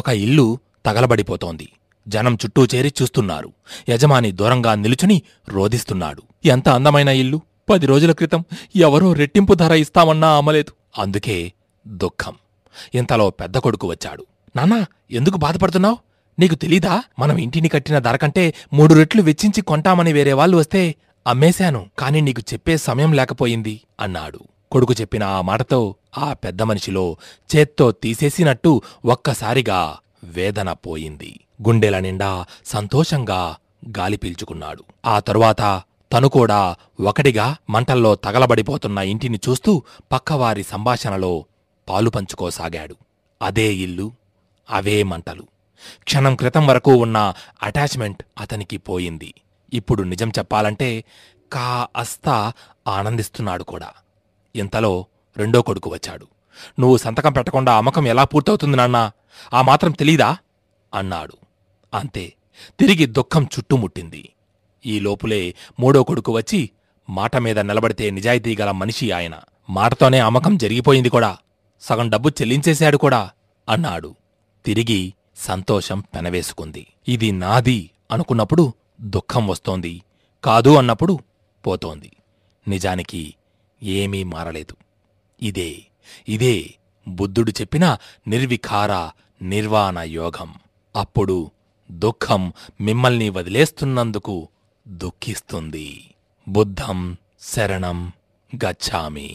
ఒక ఇల్లు తగలబడిపోతోంది జనం చుట్టూ చేరి చూస్తున్నారు యజమాని దూరంగా నిలుచుని రోధిస్తున్నాడు ఎంత అందమైన ఇల్లు పది రోజుల క్రితం ఎవరో రెట్టింపు ధర ఇస్తామన్నా అమ్మలేదు అందుకే దుఃఖం ఇంతలో పెద్ద కొడుకు వచ్చాడు నాన్నా ఎందుకు బాధపడుతున్నావు నీకు తెలీదా మనం ఇంటిని కట్టిన ధర కంటే మూడు రెట్లు వెచ్చించి కొంటామని వేరే వాళ్ళు వస్తే అమ్మేశాను కాని నీకు చెప్పే సమయం లేకపోయింది అన్నాడు కొడుకు చెప్పిన ఆ మాటతో ఆ పెద్ద మనిషిలో చేత్తో తీసేసినట్టు ఒక్కసారిగా వేదన పోయింది గుండెల నిండా సంతోషంగా గాలి పీల్చుకున్నాడు ఆ తరువాత తను కూడా ఒకటిగా మంటల్లో తగలబడిపోతున్న ఇంటిని చూస్తూ పక్కవారి సంభాషణలో పాలు పంచుకోసాగాడు అదే ఇల్లు అవే మంటలు క్షణం క్రితం వరకు ఉన్న అటాచ్మెంట్ అతనికి పోయింది ఇప్పుడు నిజం చెప్పాలంటే కా అస్తా ఆనందిస్తున్నాడు కూడా ఇంతలో రెండో కొడుకు వచ్చాడు నువ్వు సంతకం పెట్టకుండా అమ్మకం ఎలా పూర్తవుతుంది నాన్నా ఆ మాత్రం తెలీదా అన్నాడు అంతే తిరిగి దుఃఖం చుట్టుముట్టింది ఈ లోపులే మూడో కొడుకు వచ్చి మాట మీద నిలబడితే నిజాయితీ గల మనిషి ఆయన మాటతోనే అమ్మకం జరిగిపోయింది కూడా సగం డబ్బు చెల్లించేశాడు కూడా అన్నాడు తిరిగి సంతోషం పెనవేసుకుంది ఇది నాది అనుకున్నప్పుడు దుఃఖం వస్తోంది కాదు అన్నప్పుడు పోతోంది నిజానికి ఏమీ మారలేదు ఇదే ఇదే బుద్ధుడు చెప్పిన నిర్వికార నిర్వాణ యోగం అప్పుడు దుఃఖం మిమ్మల్ని వదిలేస్తున్నందుకు దుఃఖిస్తుంది బుద్ధం శరణం గచ్చామి